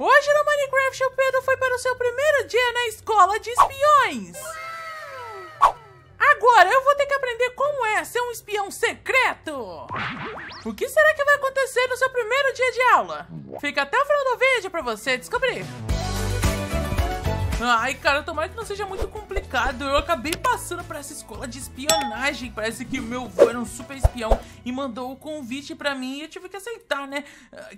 Hoje no Minecraft o Pedro foi para o seu primeiro dia na escola de espiões. Agora eu vou ter que aprender como é ser um espião secreto. O que será que vai acontecer no seu primeiro dia de aula? Fica até o final do vídeo para você descobrir. Ai, cara, tomara que não seja muito complicado. Eu acabei passando por essa escola de espionagem. Parece que o meu avô era um super espião e mandou o convite pra mim e eu tive que aceitar, né?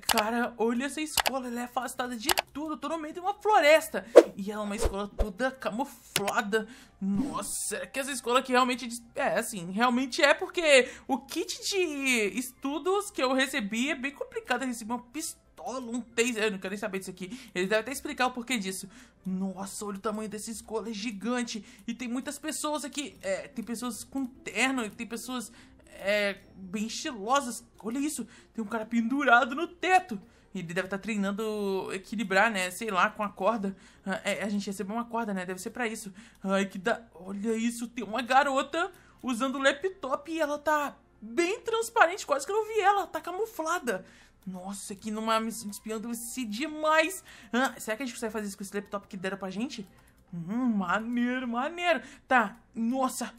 Cara, olha essa escola, ela é afastada de tudo. Eu tô no meio de uma floresta. E ela é uma escola toda camuflada. Nossa, será que essa escola que realmente... É, assim, realmente é porque o kit de estudos que eu recebi é bem complicado. Eu recebi uma pistola Olha um taser. Eu não quero nem saber disso aqui. Ele deve até explicar o porquê disso. Nossa, olha o tamanho desse escola, é gigante. E tem muitas pessoas aqui. É, tem pessoas com terno, tem pessoas é, bem estilosas. Olha isso, tem um cara pendurado no teto. Ele deve estar tá treinando equilibrar, né? Sei lá, com a corda. Ah, é, a gente recebeu uma corda, né? Deve ser pra isso. Ai, que da... Olha isso, tem uma garota usando laptop e ela tá bem transparente, quase que eu não vi ela, tá camuflada. Nossa, aqui numa espião deve ser demais. Ah, será que a gente consegue fazer isso com esse laptop que deram pra gente? Hum, maneiro, maneiro. Tá, nossa,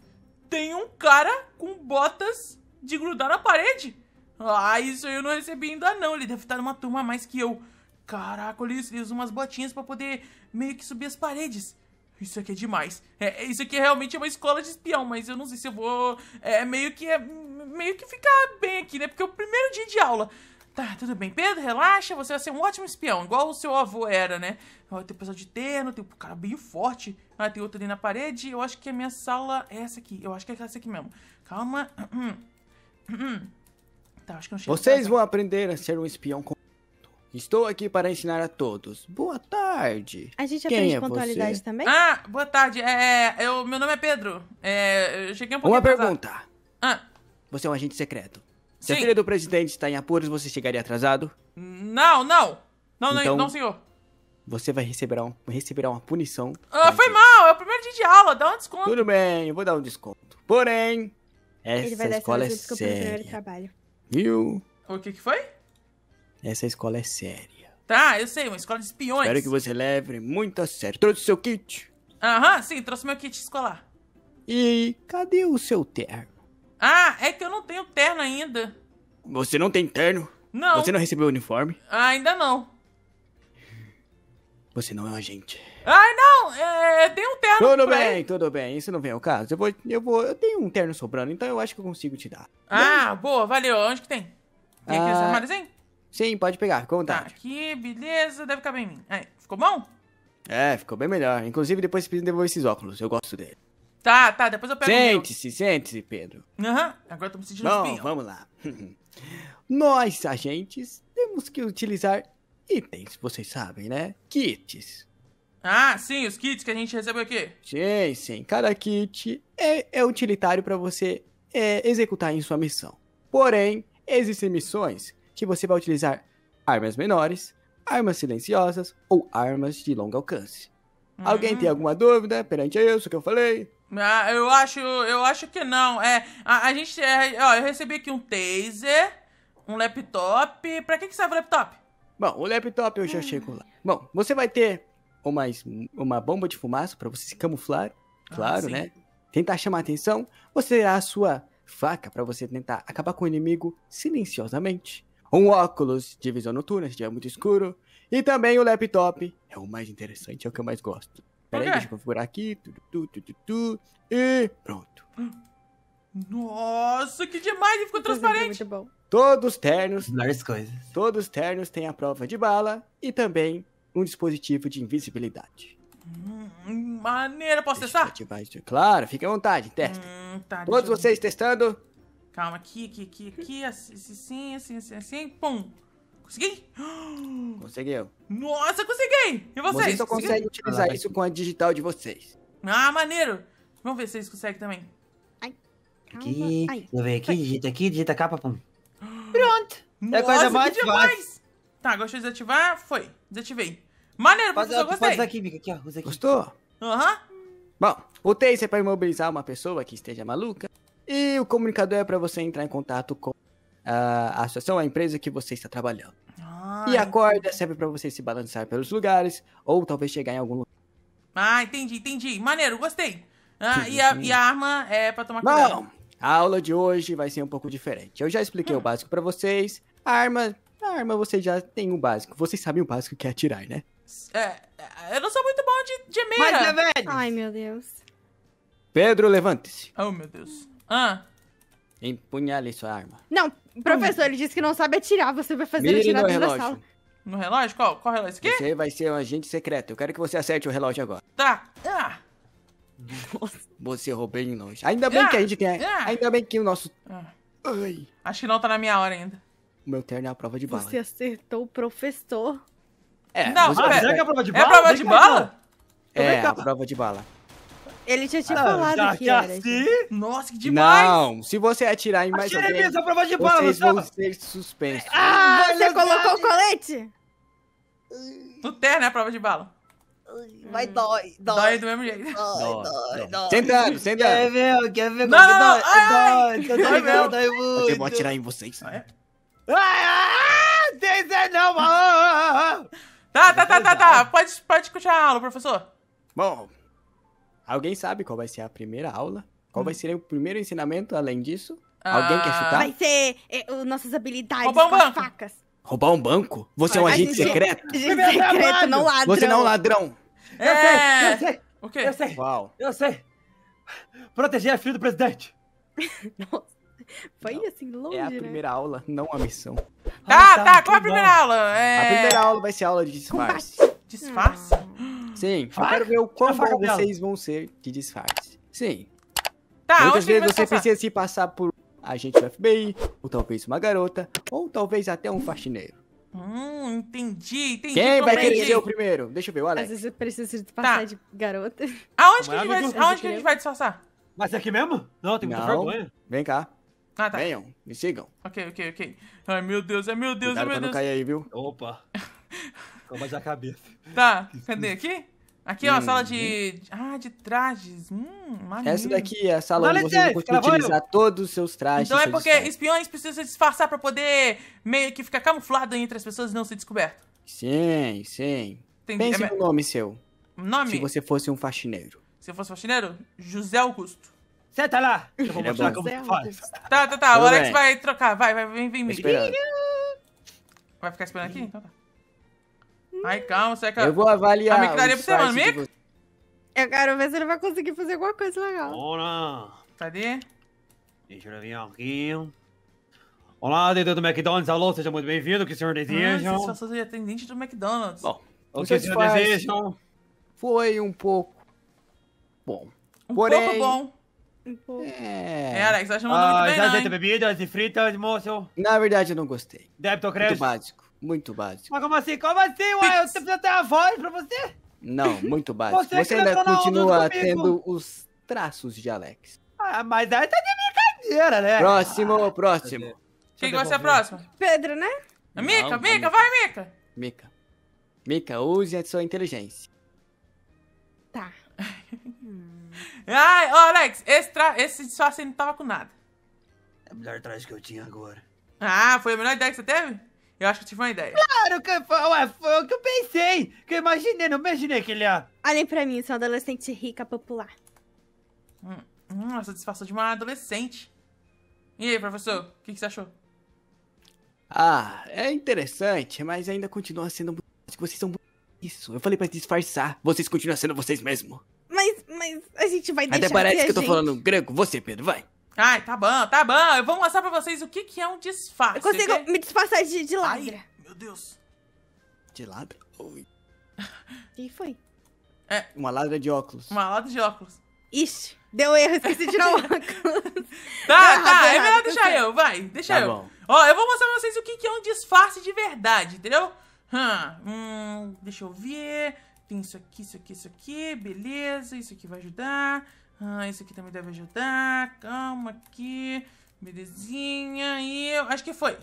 tem um cara com botas de grudar na parede. Ah, isso eu não recebi ainda não. Ele deve estar numa turma a mais que eu. Caraca, ele usa umas botinhas pra poder meio que subir as paredes. Isso aqui é demais. É, é isso aqui é realmente é uma escola de espião, mas eu não sei se eu vou... É, meio que... É, meio que ficar bem aqui, né? Porque é o primeiro dia de aula. Tá, tudo bem. Pedro, relaxa, você vai ser um ótimo espião, igual o seu avô era, né? tem um pessoal de terno, tem um cara bem forte. Ah, tem outro ali na parede. Eu acho que a minha sala é essa aqui. Eu acho que é essa aqui mesmo. Calma. Tá, acho que não chega Vocês vão aprender a ser um espião com... Estou aqui para ensinar a todos. Boa tarde. A gente Quem aprende é pontualidade você? também? Ah, boa tarde. É, é, eu, meu nome é Pedro. É, eu cheguei um pouquinho Uma pergunta. Ah. Você é um agente secreto. Se Sim. a filha do presidente está em apuros, você chegaria atrasado? Não, não. Não, então, não, senhor. Você vai receber, um, receberá uma punição. Ah, foi então, mal, é o primeiro dia de aula, dá um desconto. Tudo bem, eu vou dar um desconto. Porém, essa escola é séria. Viu? O que que foi? Essa escola é séria. Tá, eu sei, uma escola de espiões. Espero que você leve muito a sério. Trouxe seu kit? Aham, sim, trouxe meu kit escolar. E cadê o seu terno? Ah, é que eu não tenho terno ainda. Você não tem terno? Não. Você não recebeu o uniforme? Ah, ainda não. Você não é um agente. Ai, não! É, é tem um terno Tudo bem, ele. tudo bem. Isso não vem ao caso. Eu vou, eu vou. Eu tenho um terno sobrando, então eu acho que eu consigo te dar. Ah, não? boa, valeu. Onde que tem? Tem aqui os ah, armários, hein? Sim, pode pegar, Com vontade. Tá aqui, beleza, deve caber em mim. Aí, ficou bom? É, ficou bem melhor. Inclusive, depois você devolver esses óculos. Eu gosto dele. Tá, tá, depois eu pego Sente-se, sente-se, Pedro. Aham, uhum, agora tô me sentindo Bom, espinho. vamos lá. Nós, agentes, temos que utilizar itens, vocês sabem, né? Kits. Ah, sim, os kits que a gente recebeu aqui. Sim, sim. Cada kit é, é utilitário para você é, executar em sua missão. Porém, existem missões que você vai utilizar armas menores, armas silenciosas ou armas de longo alcance. Uhum. Alguém tem hum. alguma dúvida perante isso que eu falei? Ah, eu acho, eu acho que não. É, a, a gente, é, ó, eu recebi aqui um taser, um laptop. Pra que que serve o laptop? Bom, o laptop eu já hum. chego lá. Bom, você vai ter uma, uma bomba de fumaça para você se camuflar, ah, claro, ah, né? Tentar chamar atenção. Você terá a sua faca para você tentar acabar com o inimigo silenciosamente. Um óculos de visão noturna, se estiver muito escuro. E também o laptop. É o mais interessante, é o que eu mais gosto. Peraí, aí, deixa eu configurar aqui. Tu, tu, tu, tu, tu, e pronto. Nossa, que demais! Ele ficou transparente. Muito bom. Todos ternos. Melhores coisas. Todos ternos têm a prova de bala e também um dispositivo de invisibilidade. Hum, maneiro, posso Deixa testar? isso. Claro, fique à vontade, testa. Hum, tá, Todos vocês testando. Calma, aqui, aqui, aqui, aqui, assim, assim, assim, assim, pum. Consegui? Conseguiu. Nossa, consegui! E vocês? Vocês só conseguem utilizar ah, isso com a digital de vocês. Ah, maneiro! Vamos ver se vocês conseguem também. Ai, aqui, Ai. eu aqui, digita aqui, digita capa, pum. Pronto! Nossa, é coisa mais Tá, gostou de desativar? Foi, desativei. Maneiro, Faz, professor, gostei. Faz aqui, Mica, aqui, ó, usa aqui. Gostou? Aham. Uhum. Bom, o Taser é para imobilizar uma pessoa que esteja maluca. E o comunicador é para você entrar em contato com a associação, a empresa que você está trabalhando. Ah, e a corda serve para você se balançar pelos lugares ou talvez chegar em algum lugar. Ah, entendi, entendi. Maneiro, gostei. Ah, e, a, e, a, arma é para tomar cuidado. Não, a aula de hoje vai ser um pouco diferente. Eu já expliquei hum. o ah. básico para vocês. A arma, a arma você já tem o um básico. Vocês sabem o básico que é atirar, né? É, é, eu não sou muito bom de, de mira. Mas, é velho. Ai, meu Deus. Pedro, levante-se. Oh, meu Deus. Ah. Empunhale sua arma. Não, professor, ele disse que não sabe atirar. Você vai fazer Mire atirar dentro da sala. No relógio? Qual, qual relógio? Esse aqui? Você vai ser um agente secreto. Eu quero que você acerte o relógio agora. Tá. Ah. ah. Você errou bem longe. Ainda bem ah. que a ah. gente tem... Ah. Ainda bem que o nosso... Ah. Ai. Acho que não tá na minha hora ainda. O meu terno é a prova de bala. Você acertou o professor. É. Não, você... ah, será que é a prova de é bala? Então. Então é a prova de bala? É, a prova de bala. Ele já tinha ah, falado já, que já era. Nossa, que demais! Não, se você atirar em mais alguém, mesmo, prova de bola, vocês vão ser suspensos. Ah, você colocou o colete? No terno é prova de bala. Mas dói, dói. Dói do mesmo jeito. Dói, dói, dói. Sentando, sentando. Quer ver, quer ver não, como não, dói? Ai, dói, dói, dói, dói muito. Eu vou atirar em vocês. Ah, é? Ah, não, mano. Tá, tá, tá, tá, tá. Pode, pode escutar, a aula, professor. Bom, Alguém sabe qual vai ser a primeira aula? Qual hum. vai ser o primeiro ensinamento além disso? Ah. Alguém quer chutar? Vai ser é, o, nossas habilidades Roubar um com banco. facas. Roubar um banco? Você é um agente, secreto? Agente secreto, não ladrão. Você não é um ladrão. É. Eu sei, eu sei. O quê? Eu sei. Uau. Eu sei. Proteger a filha do presidente. Nossa. Foi não. assim, longe, É a né? primeira aula, não a missão. Tá, ah, tá, tá qual a primeira bom. aula? É... A primeira aula vai ser a aula de disfarce. Combate. Disfarce? Hum. Sim, eu quero ver o quão bom vocês vão ser de disfarce. Sim. Tá, Muitas vezes você precisa se passar por agente do FBI, ou talvez uma garota, ou talvez até um faxineiro. Hum, entendi, entendi. Quem vai é querer ser o primeiro? Deixa eu ver, olha Às vezes eu preciso se disfarçar tá. de garota. Aonde, que a, vai, aonde que a gente vai disfarçar? Mas é aqui mesmo? Não, tem muita vergonha. Vem cá. Ah, tá. Venham, me sigam. Ok, ok, ok. Ai, meu Deus, é meu Deus, é meu Deus. não cair aí, viu? Opa. Vou baixar a cabeça. Tá, cadê? Aqui? Aqui, ó, sala de. Uhum. Ah, de trajes. Hum, maravilha. Essa daqui é a sala onde você pode é, utilizar todos os seus trajes. Então é porque disfarce. espiões precisam se disfarçar pra poder meio que ficar camuflado entre as pessoas e não ser descoberto. Sim, sim. Entendi. Pense é, no nome seu. Nome? Se você fosse um faxineiro. Se eu fosse faxineiro? José Augusto. Senta lá! Eu vou é mostrar é como Zé faz. Tá, tá, tá. Tudo o Alex bem. vai trocar. Vai, vai, vem, vem. Vai ficar esperando aqui? Então tá. Ai, calma, você é cara Eu vou avaliar. A micraria pra você, é mano. Mic... Eu quero ver se ele vai conseguir fazer alguma coisa legal. Olá. Cadê? Deixa eu vir aqui. Olá, dentro do McDonald's. Alô, seja muito bem-vindo. O que o senhor ah, deseja? Ah, sou são atendente do McDonald's. Bom, o que o senhor deseja? Foi um pouco bom. Um Porém... pouco bom. É. é, Alex, você que mandou ah, muito bem, não, bebidas e fritas, moço? Na verdade, eu não gostei. Débito ou crédito? Muito básico. Muito básico. Mas como assim? Como assim? Uai, você precisa ter a voz pra você? Não, muito básico. Você, você ainda tá continua tendo os traços de Alex. Ah, mas aí tá de brincadeira, né? Próximo, ah, próximo. Quem vai ser a próxima? Pedro, né? Não, Mica, Mica, Mica, vai, Mica. Mica. Mica, use a sua inteligência. Tá. Ai, ô Alex, esse, tra... esse disfarce não tava com nada. É a melhor traje que eu tinha agora. Ah, foi a melhor ideia que você teve? Eu acho que eu tive uma ideia. Claro, que foi, ué, foi o que eu pensei. Que eu imaginei, não imaginei que ele ia. Olhem pra mim, sou adolescente rica popular. Hum, hum essa disfarça de uma adolescente. E aí, professor, o que, que você achou? Ah, é interessante, mas ainda continua sendo muito. Vocês são isso. Eu falei pra disfarçar. Vocês continuam sendo vocês mesmos. Mas, mas a gente vai deixar. Até parece que, que eu tô gente... falando grego. Você, Pedro, vai. Ai, tá bom, tá bom. Eu vou mostrar pra vocês o que, que é um disfarce. Eu consigo okay? me disfarçar de, de ladra. Ai, meu Deus. De ladra? Oi. E foi? É. Uma ladra de óculos. Uma ladra de óculos. Ixi, deu erro, esqueci de tirar o óculos. tá, tá errado, tá, é melhor deixar eu, vai, deixa tá eu. Bom. Ó, eu vou mostrar pra vocês o que, que é um disfarce de verdade, entendeu? Hum, deixa eu ver. Tem isso aqui, isso aqui, isso aqui, beleza, isso aqui vai ajudar. Ah, isso aqui também deve ajudar. Calma aqui. Belezinha. E eu acho que foi.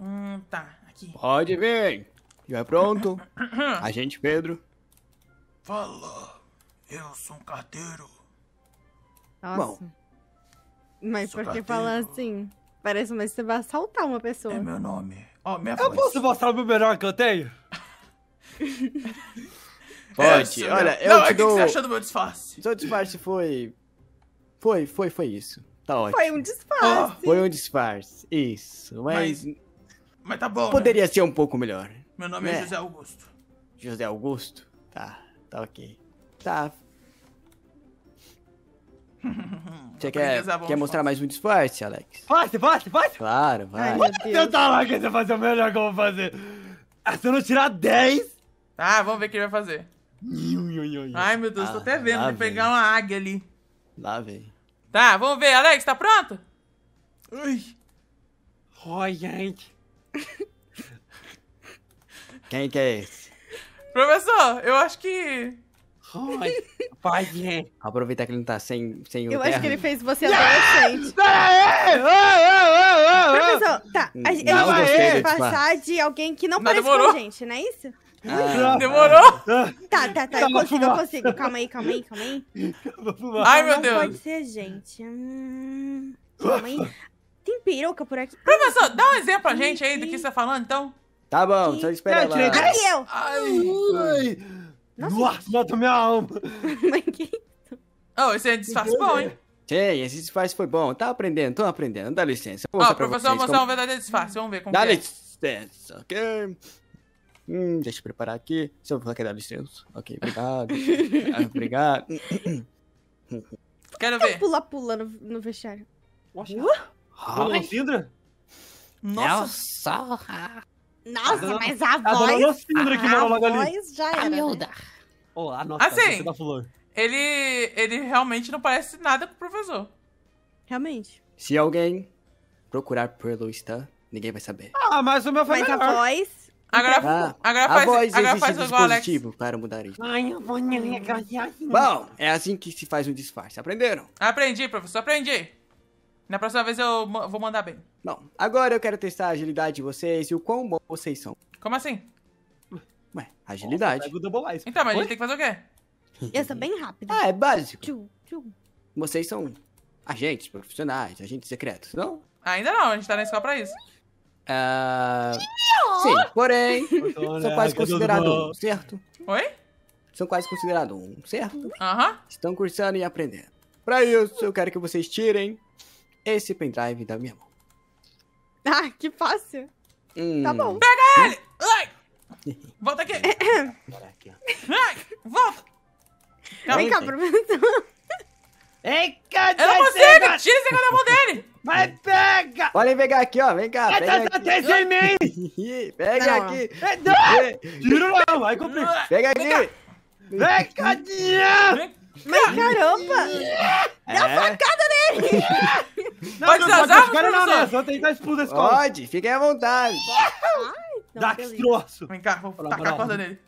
Hum, tá. Aqui. Pode vir. Já é pronto. A gente, Pedro. Fala. Eu sou um carteiro. Nossa. Bom, mas por que falar assim? Parece mais que você vai assaltar uma pessoa. É meu nome. Oh, minha eu voz. posso mostrar o meu melhor que eu tenho? Pode. É, olha, eu não, te é dou... Tá o que você achou do meu disfarce? Seu disfarce foi... Foi, foi, foi isso. Tá ótimo. Foi um disfarce. Oh. Foi um disfarce, isso. Mas... Mas, mas tá bom, Poderia né? ser um pouco melhor. Meu nome é né? é José Augusto. José Augusto? Tá, tá ok. Tá. Você quer, quer mostrar mais um disfarce, Alex? Posso, posso, posso? Claro, vai. Eu Pode tá lá que fazer o melhor que eu vou fazer. Ah, se eu não tirar 10... Ah, tá, vamos ver o que ele vai fazer. Ai, meu Deus, ah, tô até vendo lá, pegar uma águia ali. Lá, vem. Tá, vamos ver. Alex, tá pronto? Ui. Oi, gente. Quem que é esse? Professor, eu acho que... Oi, pai, gente. Aproveitar que ele não tá sem, sem o Eu terra. acho que ele fez você adolescente. É, é, é, Professor, tá. A, não, a gente vai passar de alguém que não Nada parece demorou. com a gente, não é isso? Ah. Demorou? Tá, tá, tá. Calma, eu consigo, eu consigo. Calma aí, calma aí, calma aí. Calma, Ai, meu não Deus. Pode ser, gente. Hum, calma aí. Tem peruca por aqui. Professor, dá um exemplo pra gente aí do que você tá falando, então. Tá bom, só espera lá. Ai, eu. Ai. Nossa, Nossa mata minha alma. Mas que Oh, esse é disfarce bom, né? hein? Sim, esse disfarce foi bom. Tá aprendendo, tô aprendendo. Dá licença. Ó, oh, professor, vou mostrar como... um verdadeiro disfarce. Vamos ver como é. Dá licença, ok? Hum, deixa eu preparar aqui. O senhor quer dar licença? Ok, obrigado. ah, obrigado. Quero então ver. Pula-pula no, no vestiário. Dona Lucidra? Nossa. Nossa, mas a ah, voz... A voz já é mora logo ali. A voz já era, né? Amilda. nossa, assim, você flor. Tá ele, ele realmente não parece nada com o professor. Realmente. Se alguém procurar pelo Stan, ninguém vai saber. Ah, mas o meu foi Mas melhor. a voz... Agora, então, ah, agora faz, a voz agora faz o dispositivo Alex. para mudar isso. Ai, eu vou Bom, é assim que se faz um disfarce. Aprenderam? Aprendi, professor, aprendi. Na próxima vez eu vou mandar bem. Bom, agora eu quero testar a agilidade de vocês e o quão bom vocês são. Como assim? Ué, agilidade. Nossa, então, mas Oi? a gente tem que fazer o quê? Eu sou bem rápido. ah, é básico. Tchum, tchum. Vocês são agentes profissionais, agentes secretos, não? Ainda não, a gente tá na escola pra isso. Uh, sim, porém, são né? quase é considerados um, certo? Oi? São quase considerados um, certo? Aham. Uh -huh. Estão cursando e aprendendo. Para isso, eu quero que vocês tirem esse pendrive da minha mão. Ah, que fácil. Hum. Tá bom. Pega ele! Ai! Volta aqui! Ai, volta! Vem cá, professor. Ei, cadê? Eu não consigo! Tira esse negócio da mão dele! Vai, pega! Podem pegar aqui, ó. Vem cá, pega tá aqui. Atenção pega aqui! É tira não, vai cumprir. Pega aqui! Vem cá, Vem Mas caramba! É. Dá uma facada nele! Não, pode não, não, cara não, Só tentar esse Pode, fiquem à vontade. Então, dá que troço. Vem cá, vou tacar a corda nele.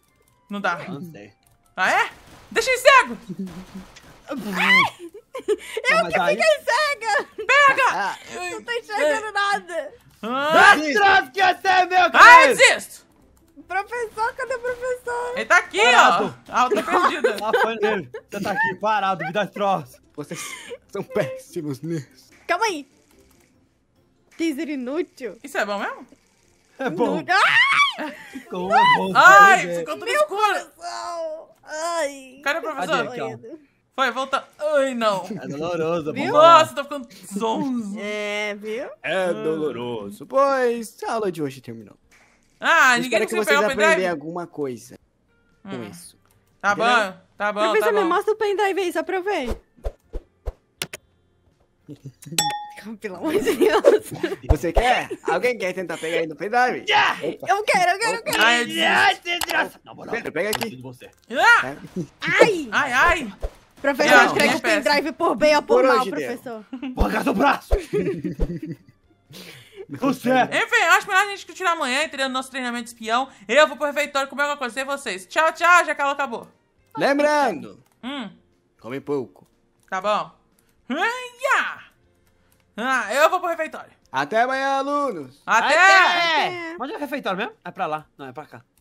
Não dá. Não sei. Ah, é? Deixa ele cego! Eu Mas que aí... fiquei cega! Pega! Ah, não tô é. enxergando nada! Ah, Atrás que você é meu cara! Ah, existo! Professor, cadê o professor? Ele tá aqui, parado. ó! Ah, eu tô perdido! Ah, você tá aqui, parado, me dá troço! Vocês são péssimos nisso! Calma aí! Teaser inútil! Isso é bom mesmo? É bom! Ai! Ficou bom! Ai, né? ficou tudo meu escuro! Coração. Ai! Cadê o professor? aqui, ó. Vai, volta. Ai, não. É doloroso. Viu? Nossa, tá ficando zonzo. É, viu? É ah. doloroso. Pois, a aula de hoje terminou. Ah, Eu ninguém conseguiu pegar o pendrive? aprender alguma coisa hum. com isso. Tá Entendeu? bom, tá bom, Professor, tá bom. me mostra o pendrive aí, só pra eu ver. Pelo amor de Deus. Você quer? Alguém quer tentar pegar aí no pendrive? Yeah! Eu quero, eu quero, eu quero. Ai, Pedro, ah! pega aqui. Ai, ai. ai. Professor, não, escreve o pendrive por bem ou por, por mal, professor. Vou o braço! Você! É. Enfim, acho melhor a gente discutir amanhã, entendeu? Nosso treinamento espião. Eu vou pro refeitório comer alguma coisa sem vocês. Tchau, tchau, já que ela acabou. Lembrando! Hum. Come pouco. Tá bom. Ah, eu vou pro refeitório. Até amanhã, alunos! Até! Até. Onde é o refeitório mesmo? É pra lá, não, é pra cá.